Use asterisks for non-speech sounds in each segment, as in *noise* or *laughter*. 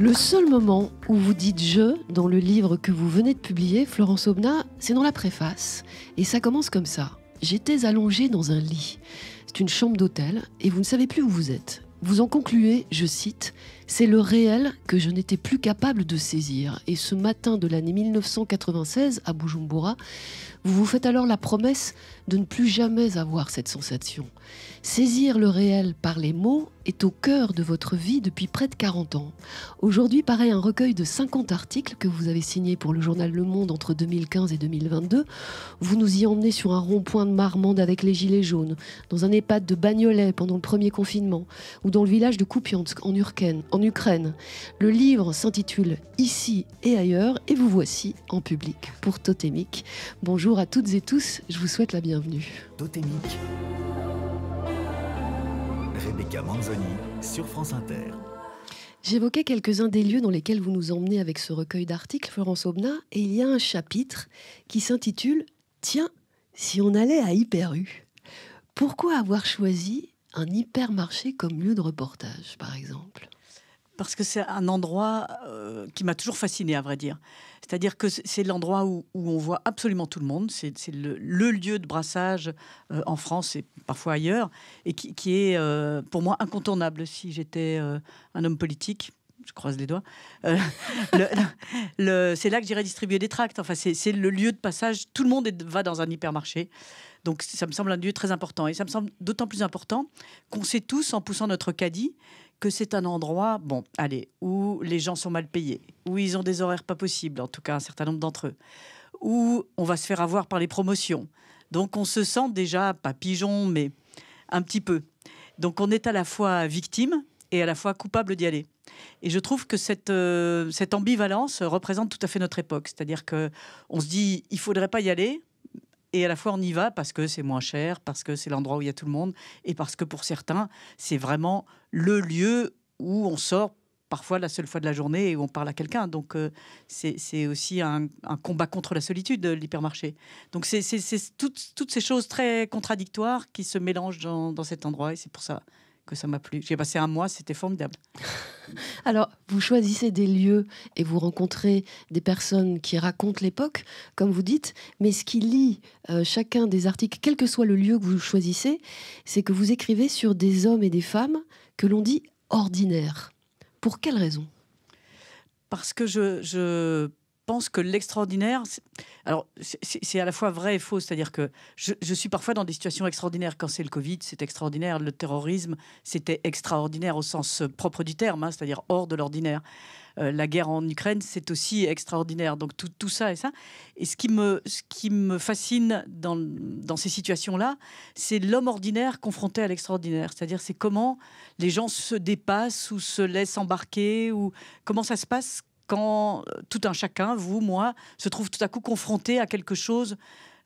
Le seul moment où vous dites je dans le livre que vous venez de publier, Florence Obna, c'est dans la préface. Et ça commence comme ça. J'étais allongée dans un lit. C'est une chambre d'hôtel et vous ne savez plus où vous êtes. Vous en concluez, je cite, C'est le réel que je n'étais plus capable de saisir. Et ce matin de l'année 1996 à Bujumbura, vous vous faites alors la promesse de ne plus jamais avoir cette sensation. Saisir le réel par les mots est au cœur de votre vie depuis près de 40 ans. Aujourd'hui paraît un recueil de 50 articles que vous avez signés pour le journal Le Monde entre 2015 et 2022. Vous nous y emmenez sur un rond-point de Marmande avec les Gilets jaunes, dans un EHPAD de Bagnolet pendant le premier confinement, ou dans le village de Kupiansk en, Ukraine. Le livre s'intitule Ici et ailleurs et vous voici en public pour Totémique. Bonjour à toutes et tous, je vous souhaite la bienvenue. Totémique. Manzoni sur France Inter. J'évoquais quelques-uns des lieux dans lesquels vous nous emmenez avec ce recueil d'articles, Florence Aubenas, et il y a un chapitre qui s'intitule Tiens, si on allait à Hyperu. Pourquoi avoir choisi un hypermarché comme lieu de reportage, par exemple parce que c'est un endroit euh, qui m'a toujours fasciné, à vrai dire. C'est-à-dire que c'est l'endroit où, on voit absolument tout le monde. C'est le, lieu de brassage euh, en France et parfois ailleurs, et qui, est euh, pour moi incontournable. Si j'étais un homme politique, je croise les doigts, *laughs* c'est là que j'irais distribuer des tracts. Enfin, c'est le lieu de passage. Tout le monde va dans un hypermarché. Donc ça me semble un lieu très important. Et ça me semble d'autant plus important qu'on sait tous, en poussant notre caddie, que c'est un endroit, bon, allez, où les gens sont mal payés, où ils ont des horaires pas possibles, en tout cas un certain nombre d'entre eux, où on va se faire avoir par les promotions. Donc on se sent déjà, pas pigeon, mais un petit peu. Donc on est à la fois victime et à la fois coupable d'y aller. Et je trouve que cette, euh, cette ambivalence représente tout à fait notre époque. C'est-à-dire que on se dit, il faudrait pas y aller, et à la fois on y va parce que c'est moins cher, parce que c'est l'endroit où il y a tout le monde, et parce que pour certains, c'est vraiment le lieu où on sort parfois la seule fois de la journée et où on parle à quelqu'un. Donc euh, c'est aussi un, combat contre la solitude, euh, l'hypermarché. Donc c'est toutes, ces choses très contradictoires qui se mélangent dans cet endroit, et c'est pour ça que ça m'a plu. J'ai passé un mois, c'était formidable. *laughs* Alors, vous choisissez des lieux et vous rencontrez des personnes qui racontent l'époque, comme vous dites, mais ce qui lie euh, chacun des articles, quel que soit le lieu que vous choisissez, c'est que vous écrivez sur des hommes et des femmes que l'on dit ordinaires. Pour quelle raison Parce que je pense que l'extraordinaire, alors c'est à la fois vrai et faux, c'est-à-dire que je, suis parfois dans des situations extraordinaires. Quand c'est le Covid, c'est extraordinaire. Le terrorisme, c'était extraordinaire au sens propre du terme, hein, c'est-à-dire hors de l'ordinaire. Euh, la guerre en Ukraine, c'est aussi extraordinaire. Donc tout, tout, ça et ça. Et ce qui me, ce qui me fascine dans, dans ces situations-là, c'est l'homme ordinaire confronté à l'extraordinaire. C'est-à-dire c'est comment les gens se dépassent ou se laissent embarquer ou comment ça se passe euh, tout un chacun, vous, moi, se trouve tout à coup confronté à quelque chose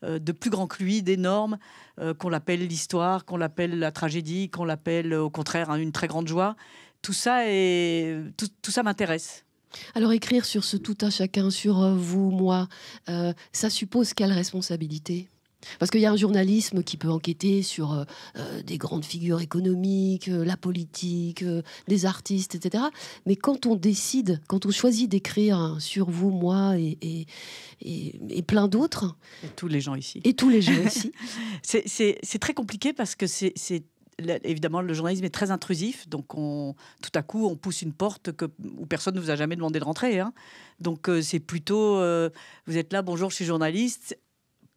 euh, de plus grand que lui, d'énorme, euh, qu'on l'appelle l'histoire, qu'on l'appelle la tragédie, qu'on l'appelle au contraire hein, une très grande joie. Tout ça, et tout, ça m'intéresse. Alors écrire sur ce tout un chacun, sur vous, moi, ça suppose quelle responsabilité parce qu'il y a un journalisme qui peut enquêter sur euh, euh, des grandes figures économiques, euh, la politique, les des artistes, etc. Mais quand on décide, quand on choisit d'écrire sur vous, moi et, et, plein d'autres. Et tous les gens ici. Et tous les gens ici. *laughs* c'est très compliqué parce que c'est évidemment, le journalisme est très intrusif, donc on, tout à coup, on pousse une porte que, où personne ne vous a jamais demandé de rentrer. Hein. Donc c'est plutôt, vous êtes là, bonjour, je suis journaliste,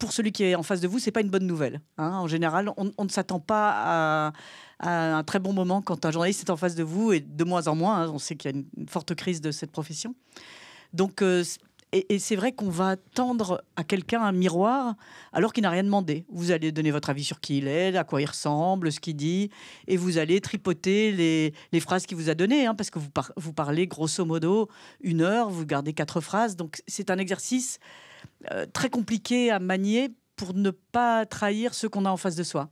pour celui qui est en face de vous, c'est pas une bonne nouvelle. Hein. En général, on, ne s'attend pas à, un très bon moment quand un journaliste est en face de vous, et de moins en moins, hein. on sait qu'il y a une forte crise de cette profession. Donc, euh, et, c'est vrai qu'on va tendre à quelqu'un un miroir alors qu'il n'a rien demandé. Vous allez donner votre avis sur qui il est, à quoi il ressemble, ce qu'il dit, et vous allez tripoter les, phrases qu'il vous a données, hein, parce que vous, vous parlez grosso modo une heure, vous gardez quatre phrases. Donc c'est un exercice euh, très compliqué à manier pour ne pas trahir ce qu'on a en face de soi.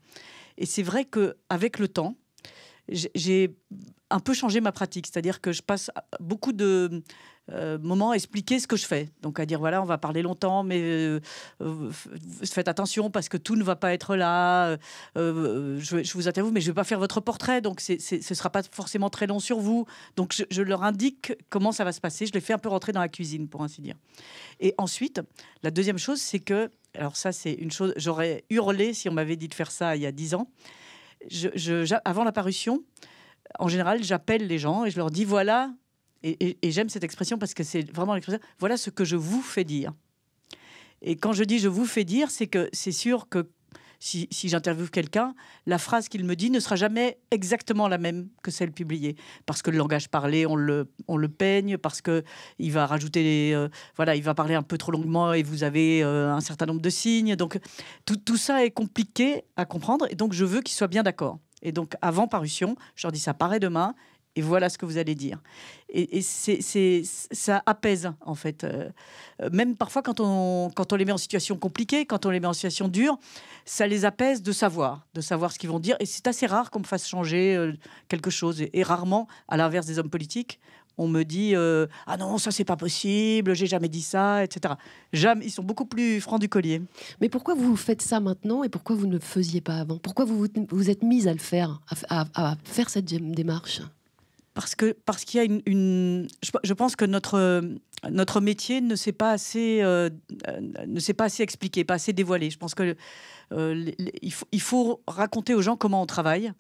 Et c'est vrai que avec le temps, j'ai un peu changé ma pratique, c'est-à-dire que je passe beaucoup de euh, moment expliquer ce que je fais. Donc à dire voilà, on va parler longtemps, mais euh, faites attention parce que tout ne va pas être là. Euh, je, vous interviewe, mais je ne vais pas faire votre portrait, donc ce ne sera pas forcément très long sur vous. Donc je, leur indique comment ça va se passer. Je les fais un peu rentrer dans la cuisine, pour ainsi dire. Et ensuite, la deuxième chose, c'est que alors ça, c'est une chose, j'aurais hurlé si on m'avait dit de faire ça il y a dix ans. Je, avant la parution, en général, j'appelle les gens et je leur dis, voilà et, j'aime cette expression parce que c'est vraiment l'expression, voilà ce que je vous fais dire. Et quand je dis je vous fais dire, c'est que c'est sûr que si, j'interviewe quelqu'un, la phrase qu'il me dit ne sera jamais exactement la même que celle publiée, parce que le langage parlé, on le, on le peigne, parce que il va rajouter, euh, voilà, il va parler un peu trop longuement et vous avez euh, un certain nombre de signes. Donc tout, tout ça est compliqué à comprendre et donc je veux qu'il soit bien d'accord. Et donc avant parution, je leur dis ça paraît demain, et voilà ce que vous allez dire. Et, c'est, ça apaise, en fait. Euh, même parfois, quand on, quand on les met en situation compliquée, quand on les met en situation dure, ça les apaise de savoir, de savoir ce qu'ils vont dire. Et c'est assez rare qu'on me fasse changer euh, quelque chose. Et, rarement, à l'inverse des hommes politiques, on me dit euh, ah non ça c'est pas possible j'ai jamais dit ça etc ils sont beaucoup plus francs du collier mais pourquoi vous faites ça maintenant et pourquoi vous ne le faisiez pas avant pourquoi vous vous êtes mise à le faire à faire cette démarche parce que parce qu'il y a une, je, pense que notre notre métier ne s'est pas assez euh, ne s'est pas assez expliqué, pas assez dévoilé. Je pense que euh, il, faut, il, faut, raconter aux gens comment on travaille,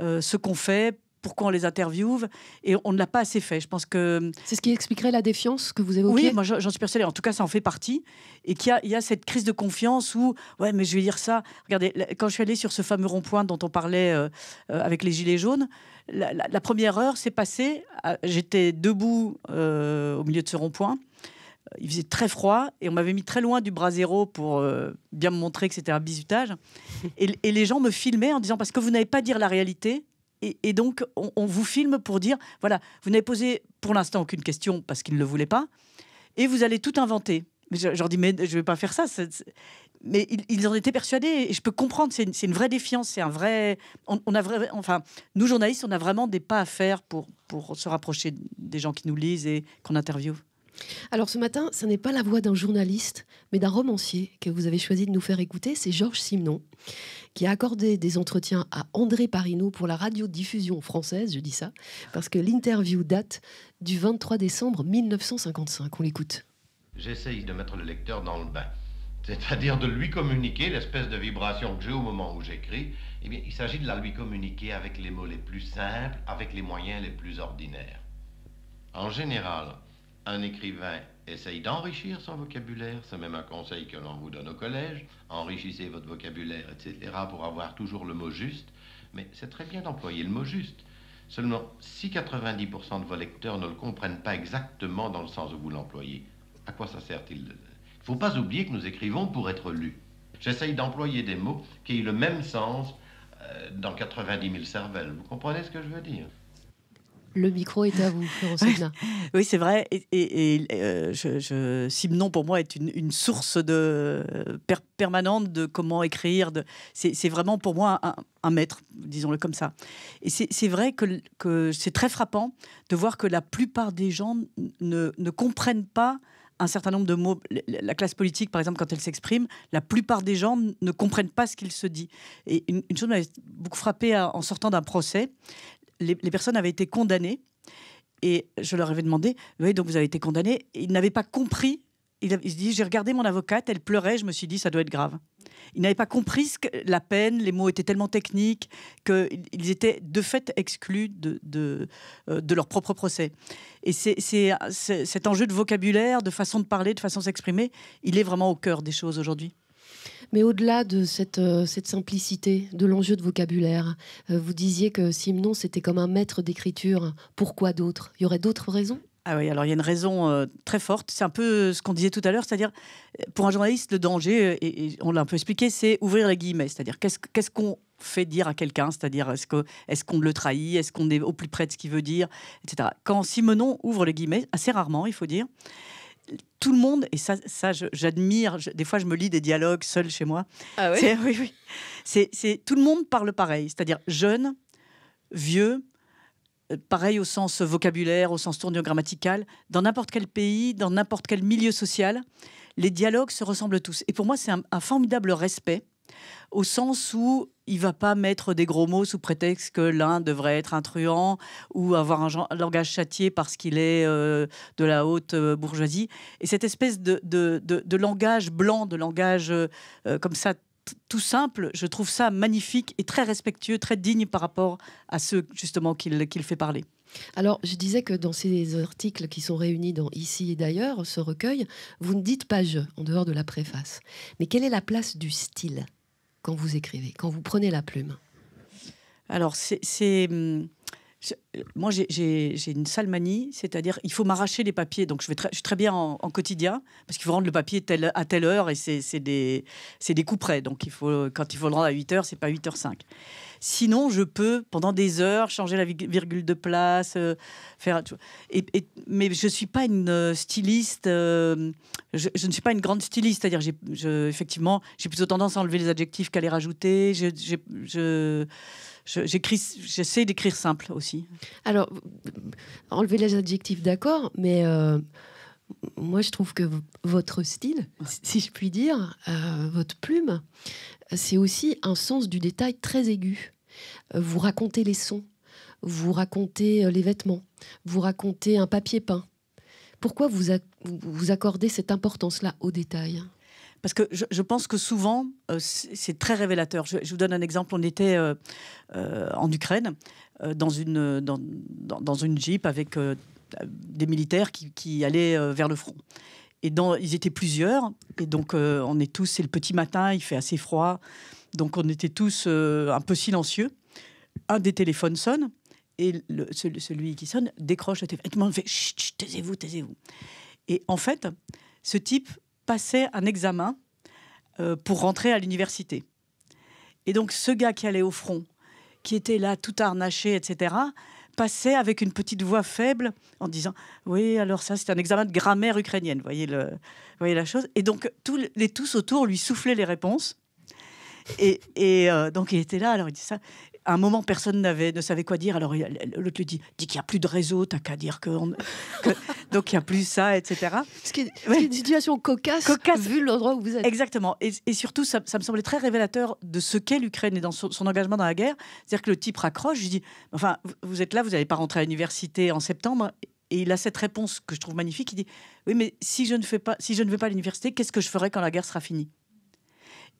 euh, ce qu'on fait, pourquoi on les interviewe et on ne l'a pas assez fait. Je pense que hum, c'est ce qui expliquerait la défiance que vous évoquez. Oui, moi j'en suis persuadée. En tout cas, ça en fait partie et qu'il y, a cette crise de confiance où ouais, mais je vais dire ça. Regardez, quand je suis allée sur ce fameux rond-point dont on parlait euh, euh, avec les gilets jaunes, la, première heure s'est passée. J'étais debout euh, au milieu de ce rond-point. Il faisait très froid et on m'avait mis très loin du bras zéro pour bien me montrer que c'était un bizutage. *laughs* Et, et les gens me filmaient en disant parce que vous n'avez pas dire la réalité et, donc, on, vous filme pour dire, voilà, vous n'avez posé pour l'instant aucune question parce qu'ils ne le voulaient pas, et vous allez tout inventer. Mais je, je leur dis, mais je ne vais pas faire ça. Mais ils, en étaient persuadés, et je peux comprendre, c'est une, vraie défiance, c'est un vrai... On, a vrai... Enfin, nous, journalistes, on a vraiment des pas à faire pour, pour se rapprocher des gens qui nous lisent et qu'on interviewe. Alors ce matin, ce n'est pas la voix d'un journaliste, mais d'un romancier que vous avez choisi de nous faire écouter, c'est Georges Simenon, qui a accordé des entretiens à André Parino pour la radiodiffusion française, je dis ça, parce que l'interview date du 23 décembre 1955. On l'écoute. J'essaye de mettre le lecteur dans le bain, c'est-à-dire de lui communiquer l'espèce de vibration que j'ai au moment où j'écris. Eh bien, il s'agit de la lui communiquer avec les mots les plus simples, avec les moyens les plus ordinaires. En général, un écrivain essaye d'enrichir son vocabulaire, c'est même un conseil que l'on vous donne au collège, enrichissez votre vocabulaire, etc., pour avoir toujours le mot juste, mais c'est très bien d'employer le mot juste. Seulement, si 90% de vos lecteurs ne le comprennent pas exactement dans le sens où vous l'employez, à quoi ça sert-il Il ne faut pas oublier que nous écrivons pour être lus. J'essaye d'employer des mots qui aient le même sens euh, dans 90 000 cervelles. Vous comprenez ce que je veux dire le micro est à vous, Florence Oui, c'est vrai. Et, euh, Simon, pour moi, est une, source de, permanente de comment écrire. c'est, vraiment pour moi un, maître, disons-le comme ça. Et c'est, vrai que, c'est très frappant de voir que la plupart des gens ne, comprennent pas un certain nombre de mots. La classe politique, par exemple, quand elle s'exprime, la plupart des gens ne comprennent pas ce qu'il se dit. Et une, une chose m'a beaucoup frappée en sortant d'un procès les, personnes avaient été condamnées et je leur avais demandé, oui, donc vous avez été condamné. Ils n'avaient pas compris. Ils, se disent, j'ai regardé mon avocate, elle pleurait, je me suis dit, ça doit être grave. Ils n'avaient pas compris que, la peine, les mots étaient tellement techniques qu'ils étaient de fait exclus de, de, euh, leur propre procès. Et c'est cet enjeu de vocabulaire, de façon de parler, de façon de s'exprimer, il est vraiment au cœur des choses aujourd'hui. Mais au-delà de cette, euh, cette simplicité, de l'enjeu de vocabulaire, euh, vous disiez que Simonon, c'était comme un maître d'écriture. Pourquoi d'autres Il y aurait d'autres raisons ah oui, alors il y a une raison euh, très forte. C'est un peu ce qu'on disait tout à l'heure, c'est-à-dire pour un journaliste, le danger, et, on l'a un peu expliqué, c'est ouvrir les guillemets, c'est-à-dire qu'est-ce qu'on fait dire à quelqu'un, c'est-à-dire est-ce qu'on est le trahit, est-ce qu'on est au plus près de ce qu'il veut dire, etc. Quand Simonon ouvre les guillemets, assez rarement, il faut dire, tout le monde, et ça, ça j'admire, des fois je me lis des dialogues seul chez moi. Ah oui c'est, *laughs* oui, tout le monde parle pareil, c'est-à-dire jeune, vieux, euh, pareil au sens vocabulaire, au sens tournure grammatical, dans n'importe quel pays, dans n'importe quel milieu social, les dialogues se ressemblent tous. Et pour moi, c'est un formidable respect, au sens où il va pas mettre des gros mots sous prétexte que l'un devrait être un truand ou avoir un langage châtié parce qu'il est euh, de la haute euh, bourgeoisie. Et cette espèce de, langage blanc, de langage euh, comme ça tout simple, je trouve ça magnifique et très respectueux, très digne par rapport à ceux justement qu'il fait parler. Alors, je disais que dans ces articles qui sont réunis dans Ici et d'ailleurs, ce recueil, vous ne dites pas je, en dehors de la préface. Mais quelle est la place du style quand vous écrivez, quand vous prenez la plume Alors, c'est. Hum, moi, j'ai une sale manie, c'est-à-dire il faut m'arracher les papiers. Donc, je, vais très, je suis très bien en, quotidien parce qu'il faut rendre le papier à telle heure et c'est des, des coups près. Donc, il faut, quand il faut le rendre à 8 h c'est pas 8 h 5. Sinon, je peux, pendant des heures, changer la virgule de place, euh, faire. Et, mais je ne suis pas une euh, styliste, euh, je, ne suis pas une grande styliste, c'est-à-dire, je, effectivement, j'ai plutôt tendance à enlever les adjectifs qu'à les rajouter. je, j'essaie d'écrire simple aussi. Alors, enlever les adjectifs, d'accord, mais moi je trouve que votre style, si je puis dire, votre plume, c'est aussi un sens du détail très aigu. Euh, vous racontez les sons, vous racontez euh, les vêtements, vous racontez un papier peint. Pourquoi vous, vous accordez cette importance-là au détail parce que je, pense que souvent, euh, c'est très révélateur. Je, vous donne un exemple. On était en Ukraine, dans, une, une jeep avec des militaires qui, qui allaient vers le front. Et dans, ils étaient plusieurs. Et donc, euh, on est tous, c'est le petit matin, il fait assez froid. Donc, on était tous euh, un peu silencieux. Un des téléphones sonne. Et celui, qui sonne décroche le téléphone. Et tout le monde fait Chut, taisez-vous, taisez-vous. Et en fait, ce type passait un examen euh, pour rentrer à l'université. Et donc, ce gars qui allait au front, qui était là tout harnaché, etc., passait avec une petite voix faible en disant Oui, alors ça, c'est un examen de grammaire ukrainienne. voyez, le, voyez la chose Et donc, tous les tous autour lui soufflaient les réponses. Et, euh, donc, il était là, alors il dit ça à un moment, personne n'avait, ne savait quoi dire. Alors l'autre lui dit, dit qu'il n'y a plus de réseau, t'as qu'à dire que, *laughs* donc il n'y a plus ça, etc. Ce une situation cocasse, vu l'endroit où vous êtes. Exactement. Et, surtout, ça, me semblait très révélateur de ce qu'est l'Ukraine et dans son, engagement dans la guerre. C'est-à-dire que le type raccroche, je dis, enfin, vous êtes là, vous n'allez pas rentrer à l'université en septembre. Et il a cette réponse que je trouve magnifique. Il dit, oui, mais si je ne fais pas, si je ne vais pas à l'université, qu'est-ce que je ferai quand la guerre sera finie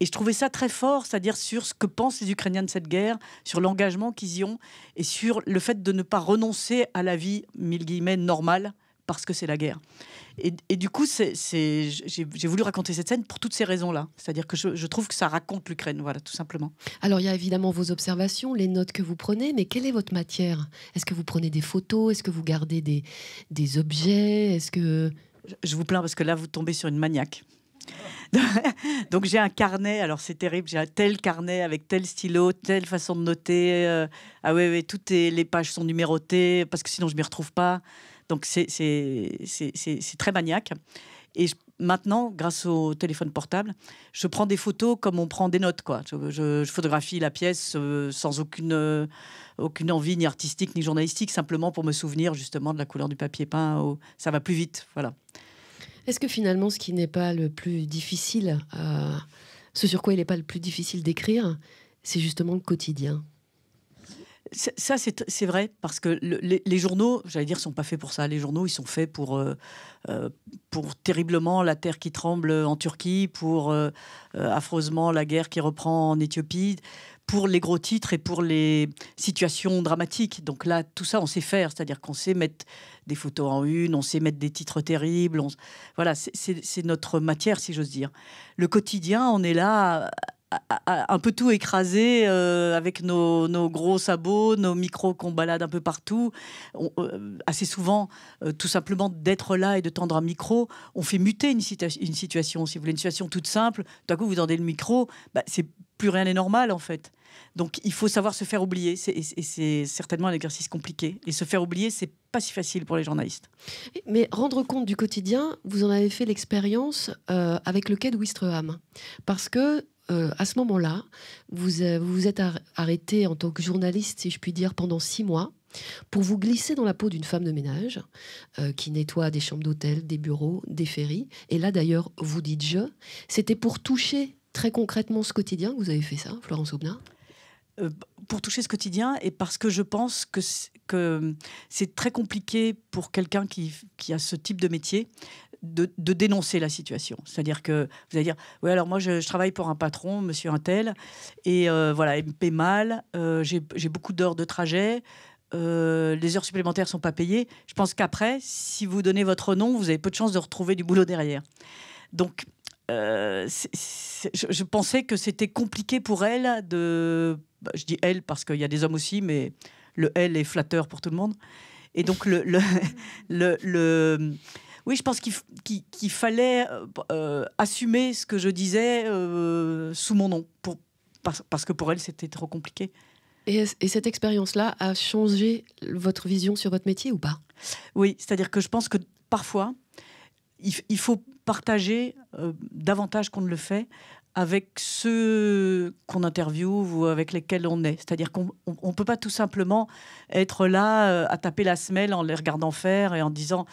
et je trouvais ça très fort, c'est-à-dire sur ce que pensent les Ukrainiens de cette guerre, sur l'engagement qu'ils y ont et sur le fait de ne pas renoncer à la vie, mille guillemets, normale, parce que c'est la guerre. Et, du coup, j'ai voulu raconter cette scène pour toutes ces raisons-là. C'est-à-dire que je, trouve que ça raconte l'Ukraine, voilà, tout simplement. Alors, il y a évidemment vos observations, les notes que vous prenez, mais quelle est votre matière Est-ce que vous prenez des photos Est-ce que vous gardez des, des objets Est-ce que... Je, je vous plains parce que là, vous tombez sur une maniaque. *laughs* Donc j'ai un carnet, alors c'est terrible, j'ai un tel carnet avec tel stylo, telle façon de noter. Euh, ah ouais, toutes les pages sont numérotées parce que sinon je m'y retrouve pas. Donc c'est très maniaque. Et maintenant, grâce au téléphone portable, je prends des photos comme on prend des notes. Quoi. Je, photographie la pièce euh, sans aucune, euh, aucune envie ni artistique ni journalistique, simplement pour me souvenir justement de la couleur du papier peint. Oh, ça va plus vite, voilà. Est-ce que finalement, ce qui n'est pas le plus difficile, euh, ce sur quoi il n'est pas le plus difficile d'écrire, c'est justement le quotidien ça, c'est vrai, parce que les, journaux, j'allais dire, sont pas faits pour ça. Les journaux, ils sont faits pour, euh, euh, pour terriblement la terre qui tremble en Turquie, pour affreusement la guerre qui reprend en Éthiopie pour les gros titres et pour les situations dramatiques. Donc là, tout ça, on sait faire, c'est-à-dire qu'on sait mettre des photos en une, on sait mettre des titres terribles. On... Voilà, c'est notre matière, si j'ose dire. Le quotidien, on est là un peu tout écrasé euh, avec nos, gros sabots, nos micros qu'on balade un peu partout. Euh, assez souvent, euh, tout simplement d'être là et de tendre un micro, on fait muter une, situation. Si vous voulez une situation toute simple, tout à coup vous tendez le micro, bah, c'est plus rien n'est normal en fait. Donc il faut savoir se faire oublier, et c'est certainement un exercice compliqué. Et se faire oublier, c'est pas si facile pour les journalistes. Mais rendre compte du quotidien, vous en avez fait l'expérience euh, avec le quai de Wistreham, parce que euh, à ce moment-là, vous, euh, vous êtes arrêté en tant que journaliste, si je puis dire, pendant six mois pour vous glisser dans la peau d'une femme de ménage qui nettoie des chambres d'hôtel, des bureaux, des ferries. Et là, d'ailleurs, vous dites je. C'était pour toucher très concrètement ce quotidien que vous avez fait ça, Florence Aubenas. Euh, pour toucher ce quotidien et parce que je pense que que c'est très compliqué pour quelqu'un qui, a ce type de métier de, dénoncer la situation. C'est-à-dire que vous allez dire, oui, alors moi je, travaille pour un patron, monsieur tel, et euh, voilà, il me paie mal, euh, j'ai beaucoup d'heures de trajet, les heures supplémentaires sont pas payées. Je pense qu'après, si vous donnez votre nom, vous avez peu de chances de retrouver du boulot derrière. Donc, je, je, pensais que c'était compliqué pour elle de bah, je dis elle parce qu'il y a des hommes aussi, mais le elle est flatteur pour tout le monde. Et donc, le, le, *laughs* le, oui, je pense qu'il qu fallait euh, euh, assumer ce que je disais euh, sous mon nom, pour, parce, que pour elle, c'était trop compliqué. Et, cette expérience-là a changé votre vision sur votre métier ou pas Oui, c'est-à-dire que je pense que parfois, il, faut partager davantage qu'on ne le fait avec ceux qu'on interviewe ou avec lesquels on est. C'est-à-dire qu'on ne peut pas tout simplement être là euh, à taper la semelle en les regardant faire et en disant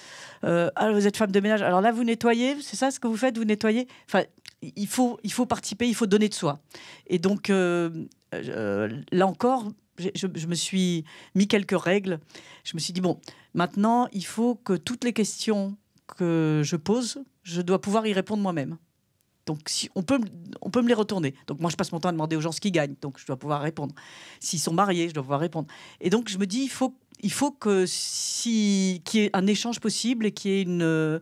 euh, ah, vous êtes femme de ménage, alors là vous nettoyez, c'est ça ce que vous faites, vous nettoyez. Enfin, il faut, il faut participer, il faut donner de soi. Et donc euh, là encore, je, je, me suis mis quelques règles. Je me suis dit bon, maintenant il faut que toutes les questions que je pose, je dois pouvoir y répondre moi-même. Donc, si on, peut, on peut me les retourner. Donc, moi, je passe mon temps à demander aux gens ce qu'ils gagnent. Donc, je dois pouvoir répondre. S'ils sont mariés, je dois pouvoir répondre. Et donc, je me dis, il faut, il faut que si, qu'il y ait un échange possible et une. Euh,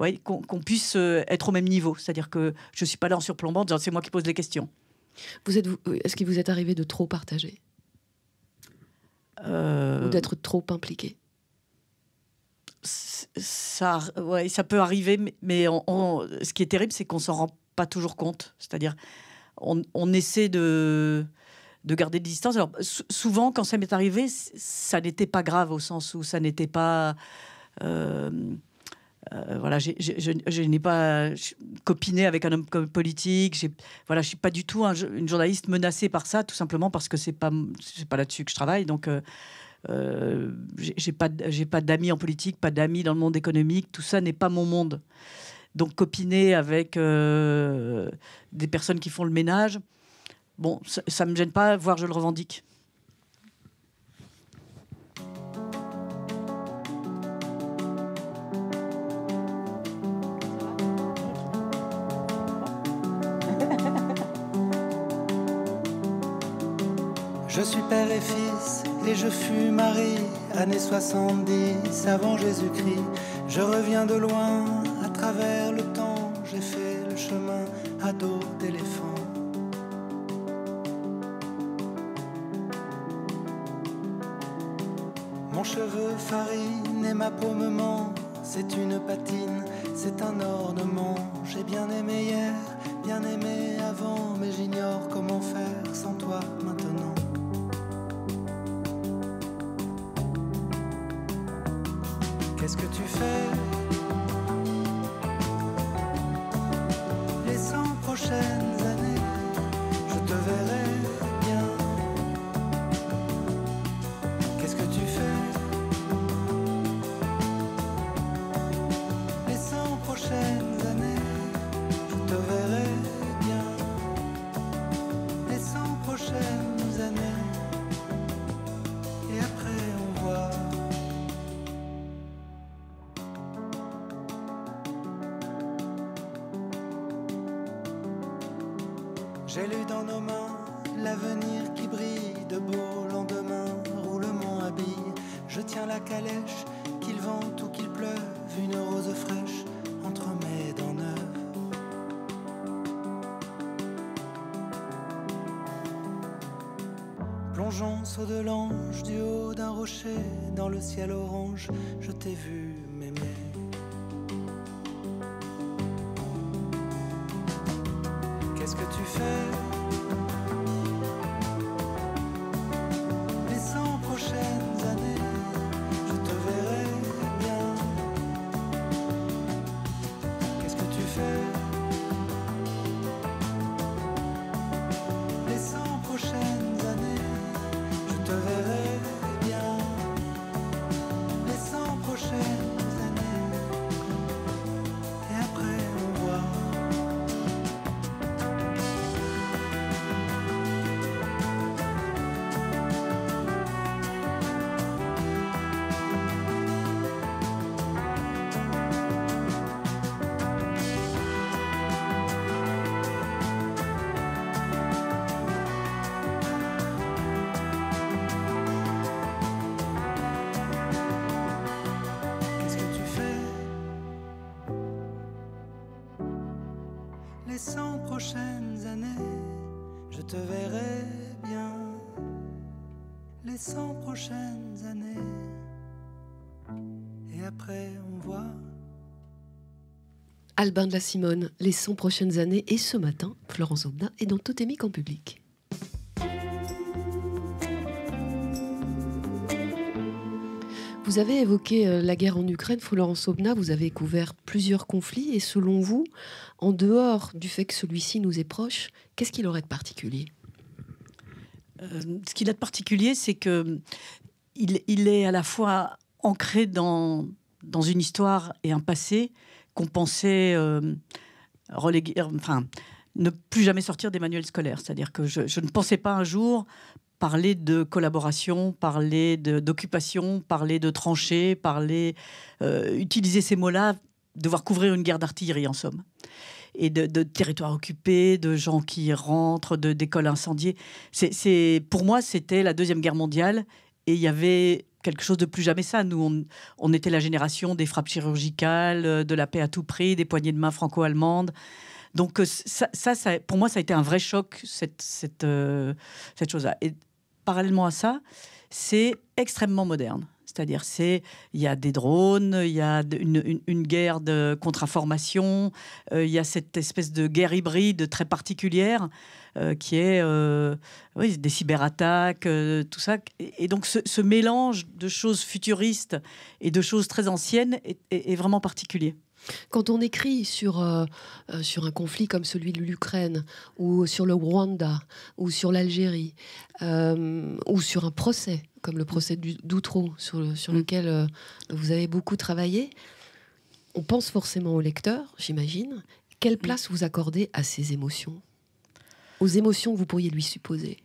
ouais, qu'on, puisse euh, être au même niveau. C'est-à-dire que je ne suis pas là en surplombant c'est moi qui pose les questions. Vous êtes, euh, est-ce qu'il vous est arrivé de trop partager Ou d'être trop impliqué ça, ouais, ça peut arriver, mais ce qui est terrible, c'est qu'on s'en rend pas toujours compte. C'est-à-dire, on, essaie de, de garder des distances. Alors, souvent, quand ça m'est arrivé, ça n'était pas grave au sens où ça n'était pas. Euh, euh, voilà, je, n'ai pas copiné avec un homme politique. Voilà, je suis pas du tout une journaliste menacée par ça, tout simplement parce que c'est pas pas là-dessus que je travaille. Donc, euh, euh j'ai pas j'ai pas d'amis en politique, pas d'amis dans le monde économique. Tout ça n'est pas mon monde donc copiner avec euh, des personnes qui font le ménage, bon, ça ne me gêne pas, voire je le revendique. Je suis père et fils et je fus mari, années 70 avant Jésus-Christ. Je reviens de loin travers le temps, j'ai fait le chemin à dos d'éléphant. Mon cheveu farine et ma peau me ment, c'est une patine, c'est un ornement. J'ai bien aimé hier, bien aimé avant, mais j'ignore comment faire sans toi maintenant. Qu'est-ce que tu fais oceans. le ciel orange, je t'ai vu m'aimer. Qu'est-ce que tu fais Les 100 prochaines années, je te verrai bien. Qu'est-ce que tu fais Albin de la Simone, les 100 prochaines années. Et ce matin, Florence Obna est dans Totémique en public. Vous avez évoqué euh, la guerre en Ukraine, Florence Obna, vous avez couvert plusieurs conflits et selon vous, en dehors du fait que celui-ci nous est proche, qu'est-ce qu'il aurait de particulier euh, Ce qu'il a de particulier, c'est que il, est à la fois ancré dans, dans une histoire et un passé qu'on pensait euh, enfin, ne plus jamais sortir des manuels scolaires. C'est-à-dire que je, ne pensais pas un jour parler de collaboration, parler d'occupation, parler de tranchées, parler, euh, utiliser ces mots-là, devoir couvrir une guerre d'artillerie en somme. Et de, territoires occupés, de gens qui rentrent, d'écoles incendiées. C'est pour moi, c'était la Deuxième Guerre mondiale et il y avait quelque chose de plus jamais ça. Nous, on, on, était la génération des frappes chirurgicales, euh, de la paix à tout prix, des poignées de main franco-allemandes. Donc euh, ça, pour moi, ça a été un vrai choc, euh, cette, chose-là. Et parallèlement à ça, c'est extrêmement moderne. C'est-à-dire, c'est il y a des drones, il y a une, guerre de contre-information, il y a cette espèce de guerre hybride très particulière euh, qui est euh, des cyberattaques, euh, tout ça. Et, donc ce, mélange de choses futuristes et de choses très anciennes est, vraiment particulier. Quand on écrit sur, sur un conflit comme celui de l'Ukraine, ou sur le Rwanda, ou sur l'Algérie, ou sur un procès, comme le procès d'Outreau, sur, sur, mm. lequel vous avez beaucoup travaillé, on pense forcément au lecteur, j'imagine. Quelle mm. place vous accordez à ces émotions aux émotions que vous pourriez lui supposer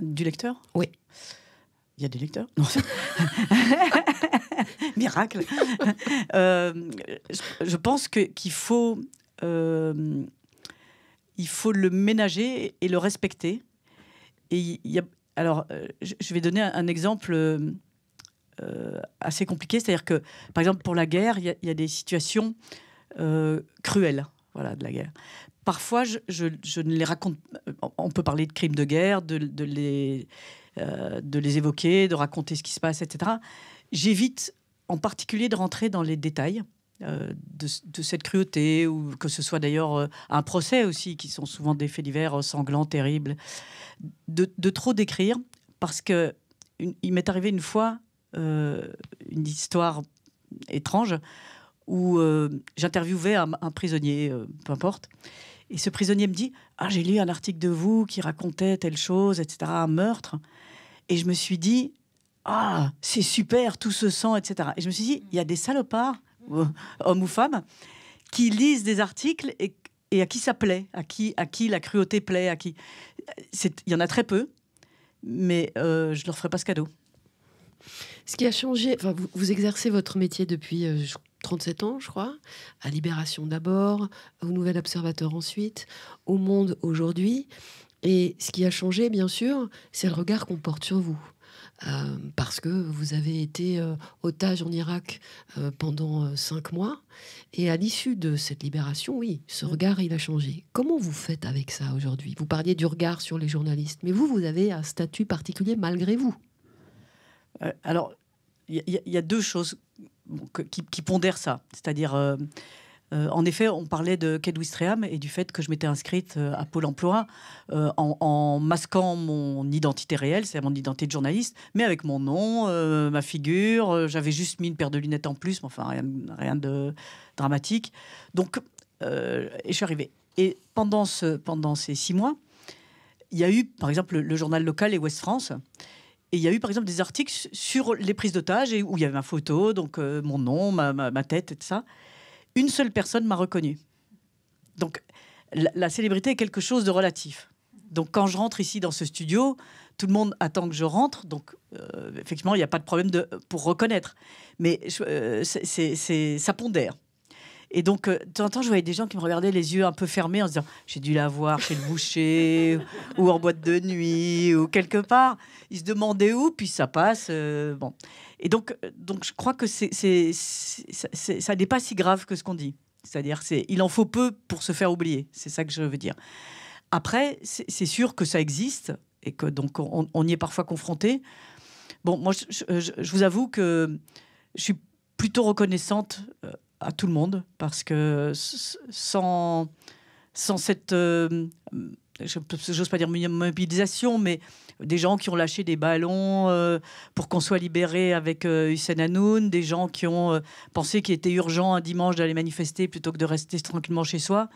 Du lecteur Oui. Il y a des lecteurs Non. *laughs* Miracle. Euh, je pense qu'il faut, euh, faut le ménager et le respecter. Et alors, euh, je vais donner un, exemple assez compliqué. C'est-à-dire que, par exemple, pour la guerre, il y, a, y a des situations cruelles voilà, de la guerre parfois, je, ne les raconte. Euh, on peut parler de crimes de guerre, de, les, euh, de les évoquer, de raconter ce qui se passe, etc. J'évite en particulier de rentrer dans les détails. Euh, de, cette cruauté, ou que ce soit d'ailleurs un procès aussi, qui sont souvent des faits divers sanglants, terribles, de, trop décrire, parce que il m'est arrivé une fois une histoire étrange où j'interviewais un prisonnier, peu importe, et ce prisonnier me dit Ah, j'ai lu un article de vous qui racontait telle chose, etc., un meurtre. Et je me suis dit Ah, c'est super, tout ce sang, etc. Et je me suis dit Il y a des salopards, euh, hommes ou femmes, qui lisent des articles et, à qui ça plaît, à qui, à qui la cruauté plaît, à qui. Il y en a très peu, mais euh, je ne leur ferai pas ce cadeau. Ce qui a changé, enfin, vous, vous, exercez votre métier depuis, euh, 37 ans, je crois, à Libération d'abord, au Nouvel Observateur ensuite, au Monde aujourd'hui. Et ce qui a changé, bien sûr, c'est le regard qu'on porte sur vous. Euh, parce que vous avez été euh, otage en Irak euh, pendant cinq mois. Et à l'issue de cette libération, oui, ce mm. regard, il a changé. Comment vous faites avec ça aujourd'hui Vous parliez du regard sur les journalistes, mais vous, vous avez un statut particulier malgré vous. alors, il y, a deux choses qui, qui pondèrent ça. C'est-à-dire, euh, euh, en effet, on parlait de Ked et du fait que je m'étais inscrite euh, à Pôle emploi en, masquant mon identité réelle, c'est-à-dire mon identité de journaliste, mais avec mon nom, ma figure. J'avais juste mis une paire de lunettes en plus, mais enfin, rien, de dramatique. Donc, et je suis arrivée. Et pendant, ces six mois, il y a eu, par exemple, le, journal local et Ouest France et il y a eu par exemple des articles sur les prises d'otages où il y avait ma photo, donc euh, mon nom, ma, tête et tout ça. Une seule personne m'a reconnue. Donc la, célébrité est quelque chose de relatif. Donc quand je rentre ici dans ce studio, tout le monde attend que je rentre. Donc euh, effectivement, il n'y a pas de problème pour reconnaître. Mais euh, c'est, ça pondère. Et donc, euh, de temps en temps, je voyais des gens qui me regardaient les yeux un peu fermés en se disant J'ai dû la voir chez le boucher, *laughs* ou en boîte de nuit, ou quelque part. Ils se demandaient où, puis ça passe. Euh, bon. Et donc, euh, donc, je crois que c'est, c'est, ça n'est pas si grave que ce qu'on dit. C'est-à-dire, c'est, il en faut peu pour se faire oublier. C'est ça que je veux dire. Après, c'est, sûr que ça existe et que donc on, y est parfois confronté. Bon, moi, je, vous avoue que je suis plutôt reconnaissante à tout le monde, parce que sans, sans cette, euh, j'ose pas dire mobilisation, mais des gens qui ont lâché des ballons euh, pour qu'on soit libéré avec euh, Hussein Hanoun, des gens qui ont pensé qu'il était urgent un dimanche d'aller manifester plutôt que de rester tranquillement chez soi.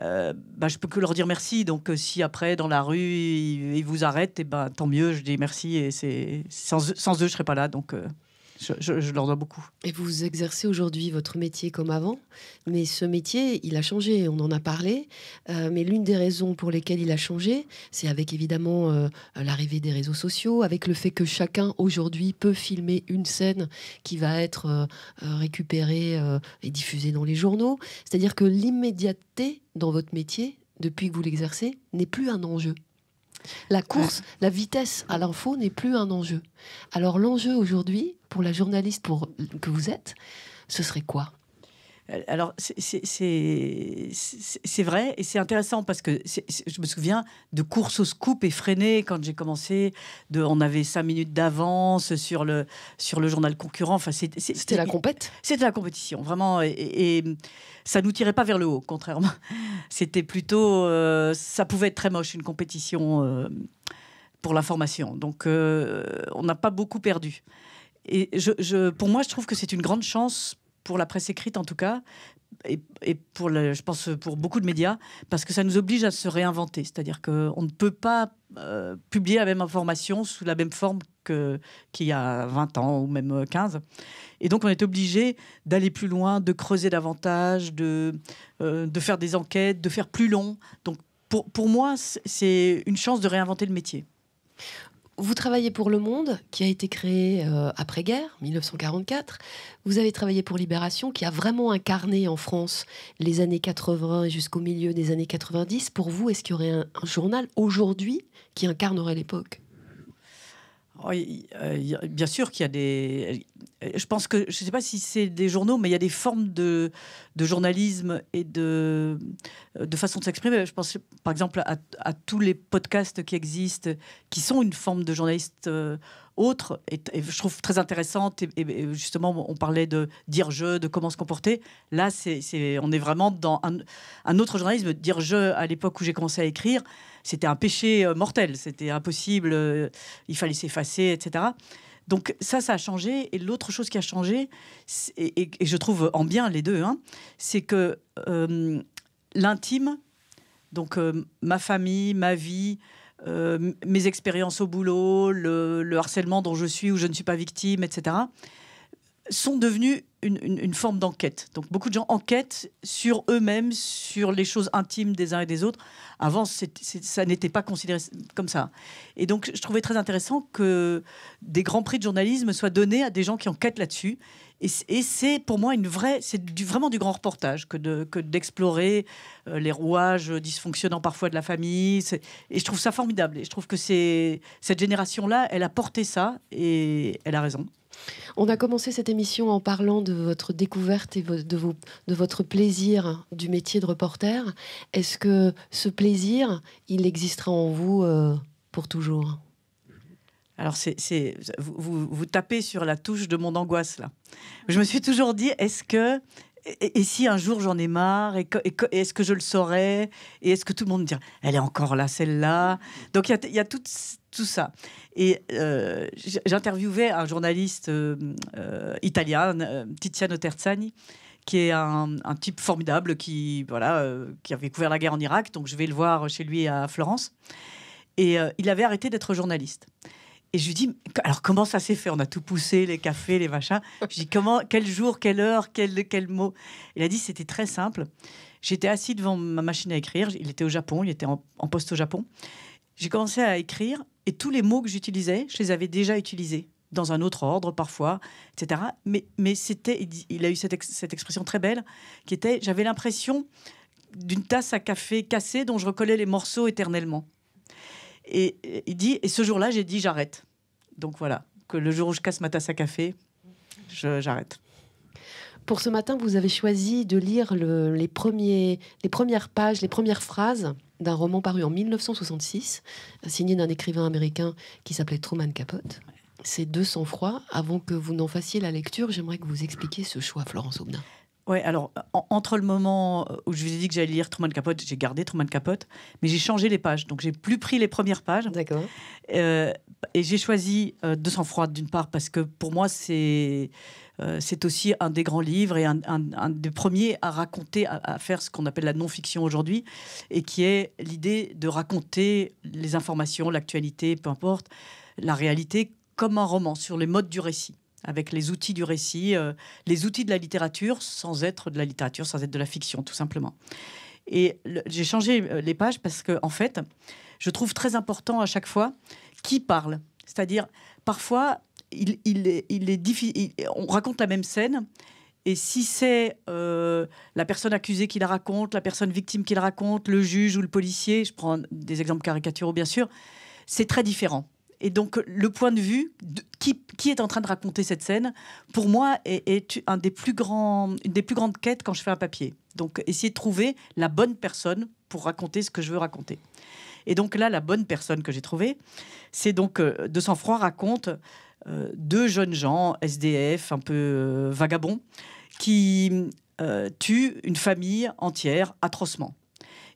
bah, je peux que leur dire merci. Donc, si après, dans la rue, ils, vous arrêtent, et eh ben, tant mieux, je dis merci. Et c'est sans, eux, je ne serais pas là. Donc. Je, leur dois beaucoup. Et vous exercez aujourd'hui votre métier comme avant, mais ce métier, il a changé, on en a parlé, euh, mais l'une des raisons pour lesquelles il a changé, c'est avec évidemment euh, l'arrivée des réseaux sociaux, avec le fait que chacun aujourd'hui peut filmer une scène qui va être euh, récupérée et diffusée dans les journaux. C'est-à-dire que l'immédiateté dans votre métier, depuis que vous l'exercez, n'est plus un enjeu. La course, la vitesse à l'info n'est plus un enjeu. Alors l'enjeu aujourd'hui, pour la journaliste pour, que vous êtes, ce serait quoi euh, alors, c'est vrai et c'est intéressant parce que je me souviens de courses au scoop effrénées quand j'ai commencé. De, on avait cinq minutes d'avance sur le, sur le journal concurrent. Enfin, C'était la compète C'était la compétition, vraiment. Et, ça ça nous tirait pas vers le haut, contrairement. C'était plutôt. Euh, ça pouvait être très moche, une compétition euh, pour l'information. Donc, on n'a pas beaucoup perdu. Et je, pour moi, je trouve que c'est une grande chance pour la presse écrite, en tout cas, et, pour je pense pour beaucoup de médias, parce que ça nous oblige à se réinventer. C'est-à-dire qu'on ne peut pas euh, publier la même information sous la même forme qu'il y a 20 ans ou même 15. Euh, et donc on est obligé d'aller plus loin, de creuser davantage, de, euh, de faire des enquêtes, de faire plus long. Donc pour, pour moi, c'est une chance de réinventer le métier vous travaillez pour Le Monde, qui a été créé euh, après-guerre, 1944. Vous avez travaillé pour Libération, qui a vraiment incarné en France les années 80 et jusqu'au milieu des années 90. Pour vous, est-ce qu'il y aurait un journal aujourd'hui qui incarnerait l'époque Oh, euh, bien sûr qu'il y a des. Euh, je pense que, je ne sais pas si c'est des journaux, mais il y a des formes de, journalisme et de, de façon de s'exprimer. Je pense par exemple à, tous les podcasts qui existent, qui sont une forme de journaliste euh, autre, et, je trouve très intéressante. Et, justement, on parlait de dire je, de comment se comporter. Là, c'est on est vraiment dans un, un autre journalisme. Dire je, à l'époque où j'ai commencé à écrire, c'était un péché euh, mortel, c'était impossible, euh, il fallait s'effacer, etc. Donc ça, ça a changé. Et l'autre chose qui a changé, et, je trouve en bien les deux, hein, c'est que euh, l'intime, donc ma famille, ma vie, mes expériences au boulot, le, harcèlement dont je suis ou je ne suis pas victime, etc., sont devenus une, forme d'enquête. Donc beaucoup de gens enquêtent sur eux-mêmes, sur les choses intimes des uns et des autres. Avant, ça n'était pas considéré comme ça. Et donc je trouvais très intéressant que des grands prix de journalisme soient donnés à des gens qui enquêtent là-dessus. Et, c'est pour moi une vraie, c'est vraiment du grand reportage que, d'explorer euh, les rouages dysfonctionnants parfois de la famille. et je trouve ça formidable. Et je trouve que cette génération-là, elle a porté ça et elle a raison. On a commencé cette émission en parlant de votre découverte et de, votre plaisir du métier de reporter. Est-ce que ce plaisir, il existera en vous euh, pour toujours alors, c'est, vous, vous, tapez sur la touche de mon angoisse, là. Je me suis toujours dit, est-ce que et, si un jour j'en ai marre et, est-ce que je le saurais Et est-ce que tout le monde me dirait Elle est encore là, celle-là Donc il y, a, tout, ça. Et euh, j'interviewais un journaliste euh, euh, italien, Tiziano Terzani, qui est un, type formidable qui, qui avait couvert la guerre en Irak. Donc je vais le voir chez lui à Florence. Et il avait arrêté d'être journaliste. Et je lui dis, alors comment ça s'est fait On a tout poussé, les cafés, les machins. Je lui dis, comment, quel jour, quelle heure, quel, quel mot Il a dit, c'était très simple. J'étais assis devant ma machine à écrire. Il était au Japon, il était en, poste au Japon. J'ai commencé à écrire et tous les mots que j'utilisais, je les avais déjà utilisés dans un autre ordre parfois, etc. Mais, mais c'était, il a eu cette, cette expression très belle qui était, j'avais l'impression d'une tasse à café cassée dont je recollais les morceaux éternellement. Et, il dit, et ce jour-là, j'ai dit, j'arrête. Donc voilà, que le jour où je casse ma tasse à café, j'arrête. Pour ce matin, vous avez choisi de lire les, premières pages, les premières phrases d'un roman paru en 1966, signé d'un écrivain américain qui s'appelait Truman Capote. C'est deux sang-froid, avant que vous n'en fassiez la lecture, j'aimerais que vous expliquiez ce choix, Florence Aubin. Ouais, alors entre le moment euh, où je vous ai dit que j'allais lire Truman Capote, j'ai gardé Truman Capote, mais j'ai changé les pages. Donc j'ai plus pris les premières pages. D'accord. Euh, et j'ai choisi euh, 200 froid d'une part parce que pour moi c'est euh, c'est aussi un des grands livres et un, des premiers à raconter, à faire ce qu'on appelle la non-fiction aujourd'hui, et qui est l'idée de raconter les informations, l'actualité, peu importe, la réalité comme un roman sur les modes du récit avec les outils du récit, euh, les outils de la littérature, sans être de la littérature, sans être de la fiction, tout simplement. Et j'ai changé euh, les pages parce que, en fait, je trouve très important à chaque fois qui parle. C'est-à-dire, parfois, il, On raconte la même scène. Et si c'est euh, la personne accusée qui la raconte, la personne victime qui la raconte, le juge ou le policier, je prends des exemples caricaturaux bien sûr, c'est très différent. Et donc, le point de vue qui, est en train de raconter cette scène, pour moi, est, un des plus grands, une des plus grandes quêtes quand je fais un papier. Donc, essayer de trouver la bonne personne pour raconter ce que je veux raconter. Et donc là, la bonne personne que j'ai trouvée, c'est donc euh, De sang raconte euh, deux jeunes gens, SDF, un peu euh, vagabonds, qui tuent une famille entière atrocement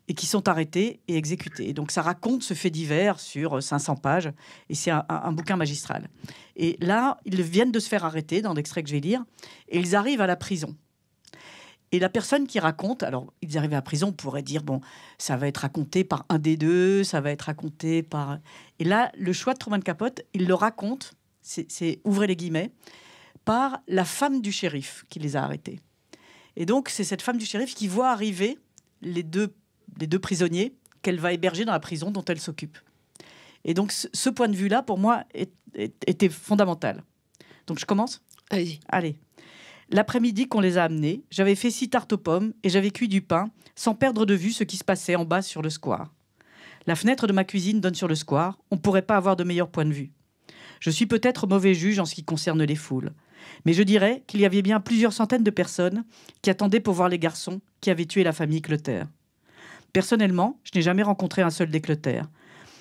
et qui sont arrêtés et exécutés. donc ça raconte ce fait divers sur 500 euh, pages, et c'est un, bouquin magistral. Et là, ils viennent de se faire arrêter, dans l'extrait que je vais lire, et ils arrivent à la prison. Et la personne qui raconte, alors ils arrivent à la prison, on pourrait dire, bon, ça va être raconté par un des deux, ça va être raconté par... Et là, le choix de Truman Capote, il le raconte, c'est ouvrez les guillemets, par la femme du shérif qui les a arrêtés. Et donc, c'est cette femme du shérif qui voit arriver les deux des deux prisonniers qu'elle va héberger dans la prison dont elle s'occupe. Et donc ce, point de vue-là, pour moi, était fondamental. Donc je commence Allez. Allez. L'après-midi qu'on les a amenés, j'avais fait six tartes aux pommes et j'avais cuit du pain sans perdre de vue ce qui se passait en bas sur le square. La fenêtre de ma cuisine donne sur le square, on ne pourrait pas avoir de meilleur point de vue. Je suis peut-être mauvais juge en ce qui concerne les foules, mais je dirais qu'il y avait bien plusieurs centaines de personnes qui attendaient pour voir les garçons qui avaient tué la famille Clotaire. Personnellement, je n'ai jamais rencontré un seul déclotaire.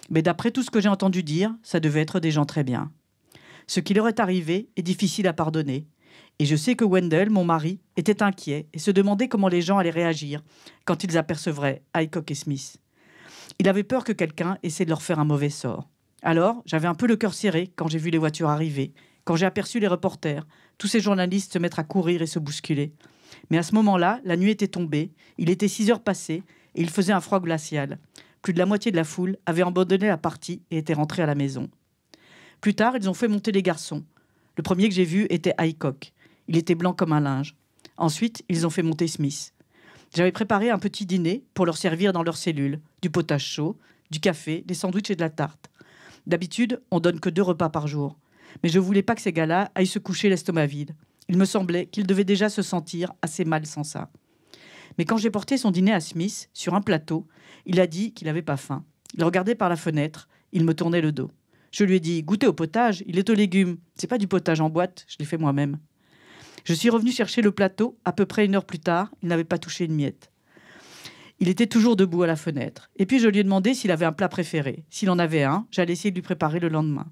Mais d'après tout ce que j'ai entendu dire, ça devait être des gens très bien. Ce qui leur est arrivé est difficile à pardonner. Et je sais que Wendell, mon mari, était inquiet et se demandait comment les gens allaient réagir quand ils apercevraient Hycock et Smith. Il avait peur que quelqu'un essaie de leur faire un mauvais sort. Alors, j'avais un peu le cœur serré quand j'ai vu les voitures arriver, quand j'ai aperçu les reporters, tous ces journalistes se mettre à courir et se bousculer. Mais à ce moment-là, la nuit était tombée, il était six heures passées, et il faisait un froid glacial. Plus de la moitié de la foule avait abandonné la partie et était rentrée à la maison. Plus tard, ils ont fait monter les garçons. Le premier que j'ai vu était Haycock. Il était blanc comme un linge. Ensuite, ils ont fait monter Smith. J'avais préparé un petit dîner pour leur servir dans leur cellule du potage chaud, du café, des sandwichs et de la tarte. D'habitude, on donne que deux repas par jour. Mais je voulais pas que ces gars-là aillent se coucher l'estomac vide. Il me semblait qu'ils devaient déjà se sentir assez mal sans ça. Mais quand j'ai porté son dîner à Smith, sur un plateau, il a dit qu'il n'avait pas faim. Il regardait par la fenêtre, il me tournait le dos. Je lui ai dit Goûtez au potage, il est aux légumes. C'est pas du potage en boîte, je l'ai fait moi-même. Je suis revenu chercher le plateau à peu près une heure plus tard, il n'avait pas touché une miette. Il était toujours debout à la fenêtre. Et puis je lui ai demandé s'il avait un plat préféré. S'il en avait un, j'allais essayer de lui préparer le lendemain.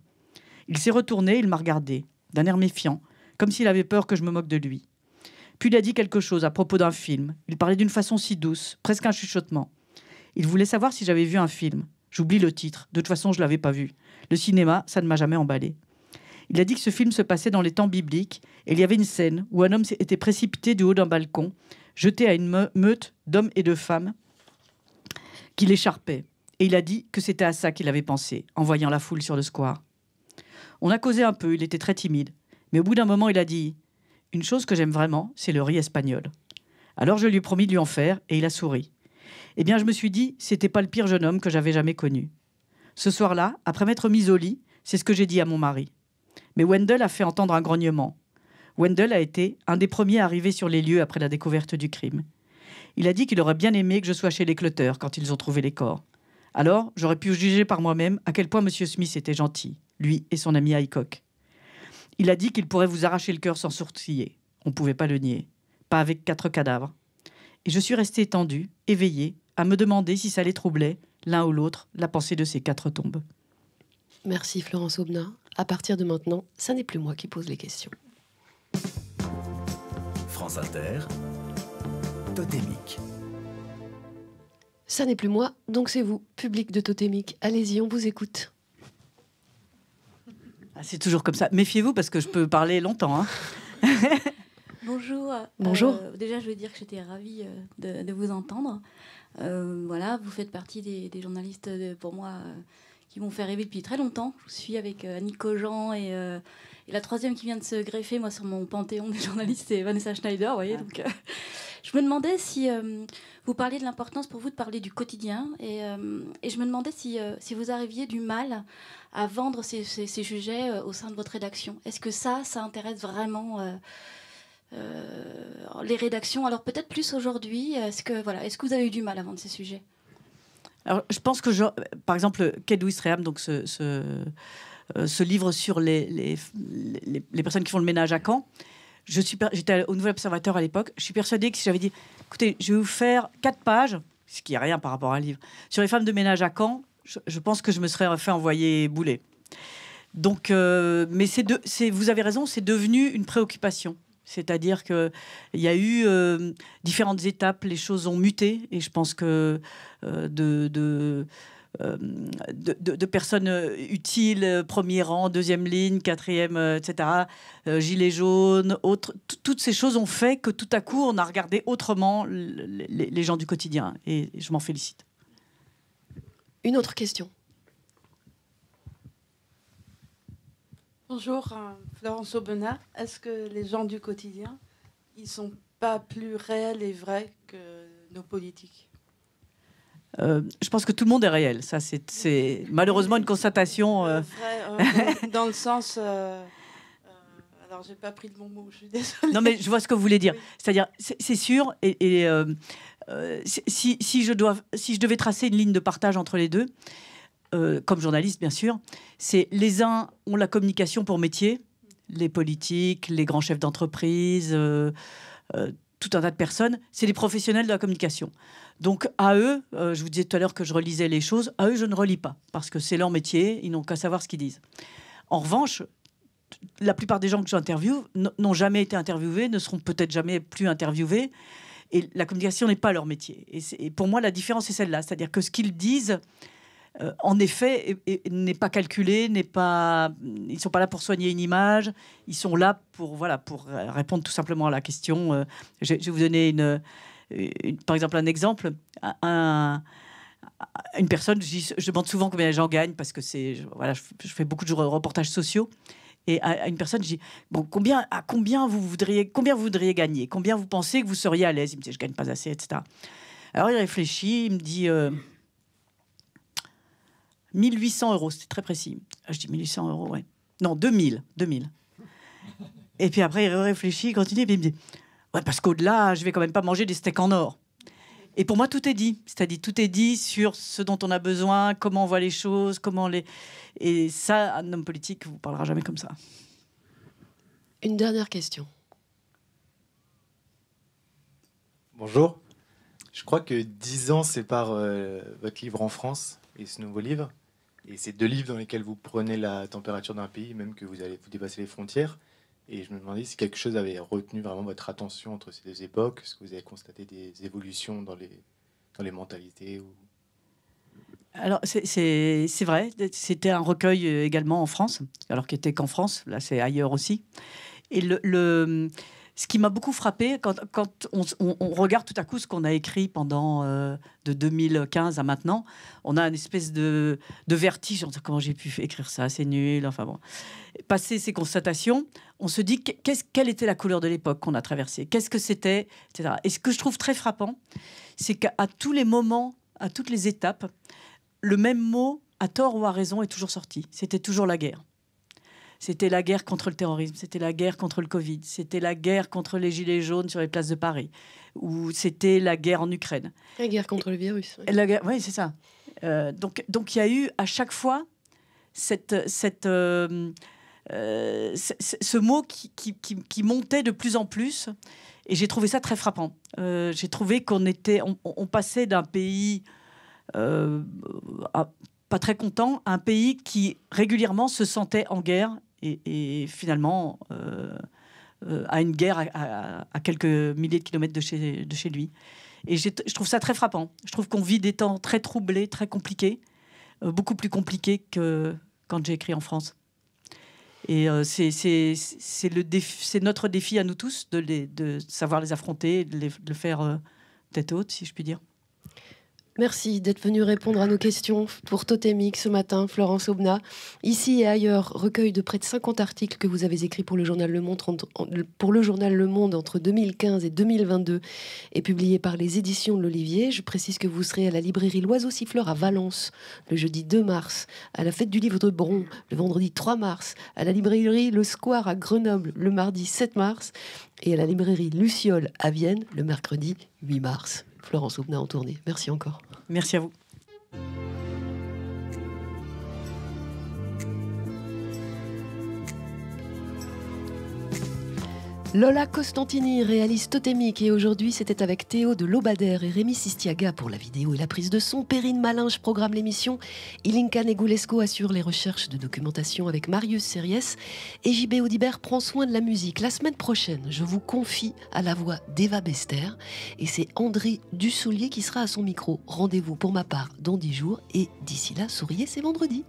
Il s'est retourné, il m'a regardé, d'un air méfiant, comme s'il avait peur que je me moque de lui. Puis il a dit quelque chose à propos d'un film. Il parlait d'une façon si douce, presque un chuchotement. Il voulait savoir si j'avais vu un film. J'oublie le titre. De toute façon, je ne l'avais pas vu. Le cinéma, ça ne m'a jamais emballé. Il a dit que ce film se passait dans les temps bibliques et il y avait une scène où un homme était précipité du haut d'un balcon, jeté à une meute d'hommes et de femmes qui l'écharpaient. Et il a dit que c'était à ça qu'il avait pensé en voyant la foule sur le square. On a causé un peu, il était très timide. Mais au bout d'un moment, il a dit une chose que j'aime vraiment, c'est le riz espagnol. Alors je lui ai promis de lui en faire, et il a souri. Eh bien, je me suis dit, c'était pas le pire jeune homme que j'avais jamais connu. Ce soir-là, après m'être mise au lit, c'est ce que j'ai dit à mon mari. Mais Wendell a fait entendre un grognement. Wendell a été un des premiers à arriver sur les lieux après la découverte du crime. Il a dit qu'il aurait bien aimé que je sois chez les cloteurs quand ils ont trouvé les corps. Alors, j'aurais pu juger par moi-même à quel point M. Smith était gentil, lui et son ami Haycock. Il a dit qu'il pourrait vous arracher le cœur sans sourciller. On ne pouvait pas le nier. Pas avec quatre cadavres. Et je suis restée tendue, éveillée, à me demander si ça les troublait, l'un ou l'autre, la pensée de ces quatre tombes. Merci Florence Aubna. À partir de maintenant, ça n'est plus moi qui pose les questions. France Inter, Totémique. Ça n'est plus moi, donc c'est vous, public de Totémique. Allez-y, on vous écoute. Ah, c'est toujours comme ça. Méfiez-vous parce que je peux parler longtemps. Hein. *laughs* Bonjour. Bonjour. Euh, déjà, je veux dire que j'étais ravie euh, de, vous entendre. Euh, voilà, vous faites partie des, journalistes, pour moi, qui m'ont fait rêver depuis très longtemps. Je suis avec Annie Cogent et, la troisième qui vient de se greffer, moi, sur mon panthéon des *laughs* journalistes, c'est Vanessa Schneider, vous voyez. Ah. Donc, *laughs* je me demandais si vous parliez de l'importance pour vous de parler du quotidien. Et, euh, je me demandais euh, si, vous arriviez du mal à vendre ces, sujets euh, au sein de votre rédaction. Est-ce que ça, ça intéresse vraiment les rédactions Alors peut-être plus aujourd'hui. Est-ce que, voilà, est que vous avez eu du mal à vendre ces sujets alors, je pense que, par exemple, Kedou Israël, donc ce, ce, livre sur les, les, les, personnes qui font le ménage à Caen, j'étais au Nouvel Observateur à l'époque, je suis persuadée que si j'avais dit Écoutez, je vais vous faire quatre pages, ce qui est rien par rapport à un livre, sur les femmes de ménage à Caen. Je, pense que je me serais fait envoyer bouler. Donc, euh, mais c'est vous avez raison, c'est devenu une préoccupation. C'est-à-dire qu'il y a eu euh, différentes étapes, les choses ont muté, et je pense que euh, de, de euh, de, personnes euh, utiles, euh, premier rang, deuxième ligne, quatrième, etc., gilets jaunes, autres, toutes ces choses ont fait que tout à coup, on a regardé autrement les, gens du quotidien. Et je m'en félicite. Une autre question. Bonjour, Florence Aubenas. Est-ce que les gens du quotidien, ils sont pas plus réels et vrais que nos politiques euh, je pense que tout le monde est réel. Ça, c'est malheureusement une constatation. Euh. dans le sens. Euh, alors, j'ai pas pris de bon mot, je suis désolée. Non, mais je vois ce que vous voulez dire. C'est-à-dire, c'est sûr, et, si, si, je dois, si je devais tracer une ligne de partage entre les deux, comme journaliste, bien sûr, c'est les uns ont la communication pour métier, les politiques, les grands chefs d'entreprise tout un tas de personnes, c'est les professionnels de la communication. Donc à eux, euh, je vous disais tout à l'heure que je relisais les choses, à eux je ne relis pas, parce que c'est leur métier, ils n'ont qu'à savoir ce qu'ils disent. En revanche, la plupart des gens que j'interviewe n'ont jamais été interviewés, ne seront peut-être jamais plus interviewés, et la communication n'est pas leur métier. Et, et, pour moi, la différence est celle-là, c'est-à-dire que ce qu'ils disent, euh, en effet, n'est pas calculé, n'est pas, ils sont pas là pour soigner une image, ils sont là pour voilà pour répondre tout simplement à la question. Euh, je, vais vous donner une, euh, par exemple un exemple. une personne, je, demande souvent combien les gens gagnent parce que c'est voilà, je, fais beaucoup de reportages sociaux. Et à, une personne, je dis bon, combien, à combien vous voudriez, combien voudriez gagner, combien vous pensez que vous seriez à l'aise. Il me dit je gagne pas assez, etc. Alors il réfléchit, il me dit. 1800 euros, c'était très précis. Ah, je dis 1800 euros, ouais. Non, 2000, 2000. Et puis après, il réfléchit, il continue, et puis il me dit Ouais, parce qu'au-delà, je vais quand même pas manger des steaks en or. Et pour moi, tout est dit. C'est-à-dire, tout est dit sur ce dont on a besoin, comment on voit les choses, comment les. Et ça, un homme politique vous parlera jamais comme ça. Une dernière question. Bonjour. Je crois que 10 ans séparent par euh, votre livre en France et ce nouveau livre. Et c'est deux livres dans lesquels vous prenez la température d'un pays, même que vous allez vous dépasser les frontières. Et je me demandais si quelque chose avait retenu vraiment votre attention entre ces deux époques, est-ce que vous avez constaté des évolutions dans les, dans les mentalités ou... Alors, c'est vrai, c'était un recueil euh, également en France, alors qu'il n'était qu'en France, là c'est ailleurs aussi. Et le, le ce qui m'a beaucoup frappé quand, on, regarde tout à coup ce qu'on a écrit pendant euh, de 2015 à maintenant, on a une espèce de, vertige. comment j'ai pu écrire ça, c'est nul. Enfin bon, passer ces constatations, on se dit quelle était la couleur de l'époque qu'on a traversée, qu'est-ce que c'était, etc. Et ce que je trouve très frappant, c'est qu'à tous les moments, à toutes les étapes, le même mot, à tort ou à raison, est toujours sorti. C'était toujours la guerre. C'était la guerre contre le terrorisme, c'était la guerre contre le Covid, c'était la guerre contre les gilets jaunes sur les places de Paris, ou c'était la guerre en Ukraine. La guerre contre le virus. Oui, la guerre, oui c'est ça. Euh, donc, donc il y a eu à chaque fois cette, cette euh, euh, ce, mot qui, qui, montait de plus en plus. Et j'ai trouvé ça très frappant. j'ai trouvé qu'on était, on, passait d'un pays pas très content, un pays qui régulièrement se sentait en guerre et, finalement euh, euh, à une guerre à, quelques milliers de kilomètres de chez, de chez lui. Et je trouve ça très frappant. Je trouve qu'on vit des temps très troublés, très compliqués, euh, beaucoup plus compliqués que quand j'ai écrit en France. Et c'est notre défi à nous tous de, de savoir les affronter, de, le faire tête haute, si je puis dire. Merci d'être venu répondre à nos questions pour Totémique ce matin, Florence Aubna. Ici et ailleurs, recueil de près de 50 articles que vous avez écrits pour le journal Le Monde, pour le journal le Monde entre 2015 et 2022 et publié par les éditions de l'Olivier. Je précise que vous serez à la librairie L'Oiseau Siffleur à Valence le jeudi 2 mars, à la fête du livre de Bron le vendredi 3 mars, à la librairie Le Square à Grenoble le mardi 7 mars et à la librairie Luciole à Vienne le mercredi 8 mars. Florence Oubna en tournée. Merci encore. Merci à vous. Lola Costantini, réaliste totémique, et aujourd'hui c'était avec Théo de Lobader et Rémi Sistiaga pour la vidéo et la prise de son. Perrine Malinge programme l'émission. Ilinka Negulesco assure les recherches de documentation avec Marius Series. Et JB Audibert prend soin de la musique. La semaine prochaine, je vous confie à la voix d'Eva Bester. Et c'est André Dussoulier qui sera à son micro. Rendez-vous pour ma part dans 10 jours. Et d'ici là, souriez, c'est vendredi.